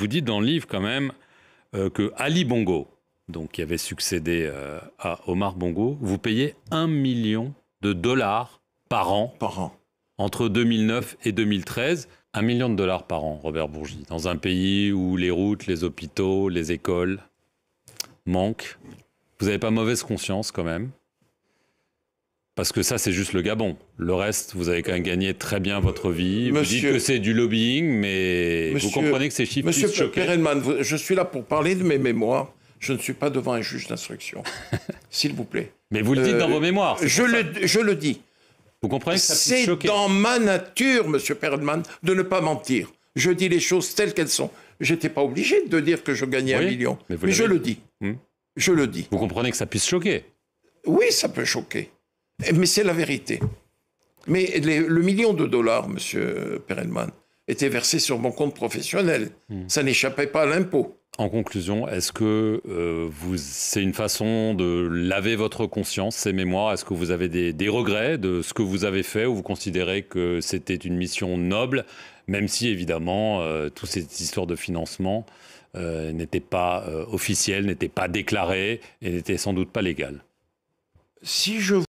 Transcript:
Vous dites dans le livre quand même euh, que Ali Bongo, donc qui avait succédé euh, à Omar Bongo, vous payez un million de dollars par an. Par an. Entre 2009 et 2013. un million de dollars par an, Robert Bourgi, dans un pays où les routes, les hôpitaux, les écoles manquent. Vous n'avez pas mauvaise conscience quand même parce que ça, c'est juste le Gabon. Le reste, vous avez quand même gagné très bien votre vie. vous dites que c'est du lobbying, mais vous comprenez que ces chiffres Monsieur Perelman, je suis là pour parler de mes mémoires. Je ne suis pas devant un juge d'instruction. S'il vous plaît. Mais vous le dites dans euh, vos mémoires. Je le, je le dis. Vous comprenez que C'est dans ma nature, Monsieur Perelman, de ne pas mentir. Je dis les choses telles qu'elles sont. Je n'étais pas obligé de dire que je gagnais un million. Mais, je le dis. Hmm. Je le dis. Vous comprenez que ça puisse choquer. Oui, ça peut choquer. Eh, mais c'est la vérité. Mais le million de dollars, Monsieur Perelman, était versé sur mon compte professionnel. Hmm. Ça n'échappait pas à l'impôt. En conclusion, est-ce que euh, vous, c'est une façon de laver votre conscience, ces mémoires Est-ce que vous avez des, regrets de ce que vous avez fait ou vous considérez que c'était une mission noble, même si évidemment euh, toutes ces histoires de financement n'était euh, n'étaient pas euh, officielles, n'étaient pas déclarées et n'étaient sans doute pas légales Si je